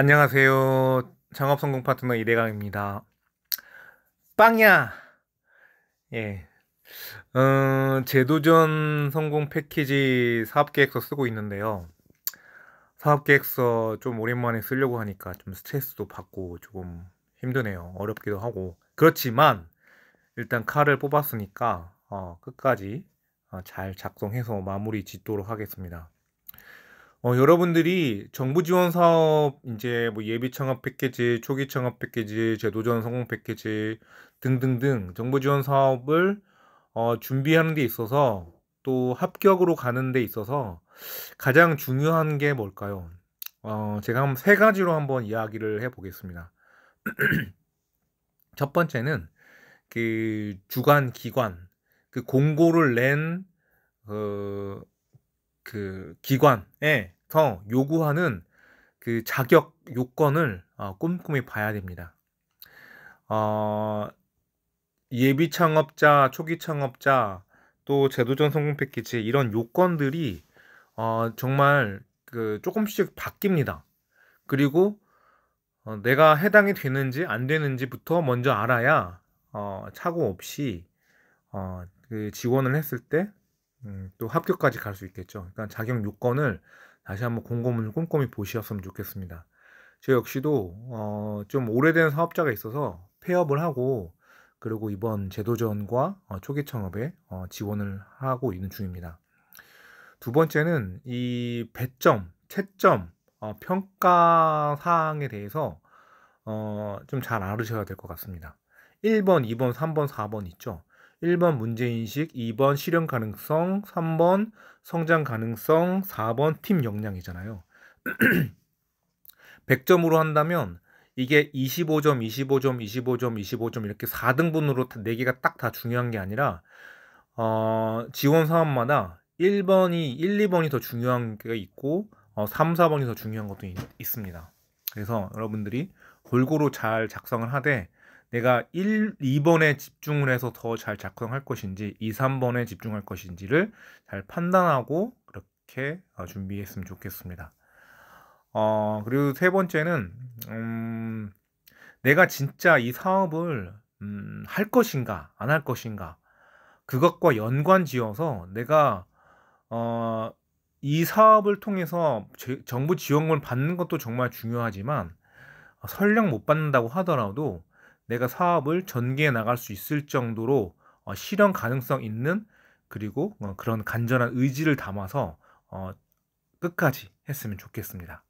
안녕하세요. 창업 성공 파트너 이대강입니다. 빵야! 예. 어, 재도전 성공 패키지 사업 계획서 쓰고 있는데요. 사업 계획서 좀 오랜만에 쓰려고 하니까 좀 스트레스도 받고 조금 힘드네요. 어렵기도 하고. 그렇지만, 일단 칼을 뽑았으니까, 어, 끝까지 어, 잘 작성해서 마무리 짓도록 하겠습니다. 어, 여러분들이 정부 지원 사업 이제 뭐 예비 창업 패키지, 초기 창업 패키지, 제도 전 성공 패키지 등등등 정부 지원 사업을 어, 준비하는 데 있어서 또 합격으로 가는 데 있어서 가장 중요한 게 뭘까요? 어, 제가 한번 세 가지로 한번 이야기를 해 보겠습니다. 첫 번째는 그 주관 기관 그 공고를 낸그 어, 그 기관에서 요구하는 그 자격 요건을 어, 꼼꼼히 봐야 됩니다. 어, 예비 창업자, 초기 창업자, 또 제도전 성공 패키지 이런 요건들이 어, 정말 그 조금씩 바뀝니다. 그리고 어, 내가 해당이 되는지 안 되는지부터 먼저 알아야 어, 착오 없이 어, 그 지원을 했을 때 음, 또 합격까지 갈 수 있겠죠. 그러니까 자격 요건을 다시 한번 공고문을 꼼꼼히 보시었으면 좋겠습니다. 저 역시도 어, 좀 오래된 사업자가 있어서 폐업을 하고 그리고 이번 제도전과 어, 초기 창업에 어, 지원을 하고 있는 중입니다. 두 번째는 이 배점, 채점, 어, 평가 사항에 대해서 어, 좀잘 알으셔야 될 것 같습니다. 1번, 2번, 3번, 4번 있죠. 1번 문제인식, 2번 실현 가능성, 3번 성장 가능성, 4번 팀 역량이잖아요. 100점으로 한다면 이게 25점, 25점, 25점, 25점 이렇게 4등분으로 4개가 딱 다 중요한 게 아니라 어, 지원 사업마다 1번이, 1, 2번이 더 중요한 게 있고 어, 3, 4번이 더 중요한 것도 있, 있습니다. 그래서 여러분들이 골고루 잘 작성을 하되 내가 1, 2번에 집중을 해서 더 잘작성할 것인지 2, 3번에 집중할 것인지를 잘 판단하고 그렇게 어, 준비했으면 좋겠습니다. 어, 그리고 세 번째는 음, 내가 진짜 이 사업을 음, 할 것인가 안 할 것인가 그것과 연관지어서 내가 어, 이 사업을 통해서 제, 정부 지원금을 받는 것도 정말 중요하지만 어, 설령 못 받는다고 하더라도 내가 사업을 전개해 나갈 수 있을 정도로 어, 실현 가능성 있는 그리고 어, 그런 간절한 의지를 담아서 어, 끝까지 했으면 좋겠습니다.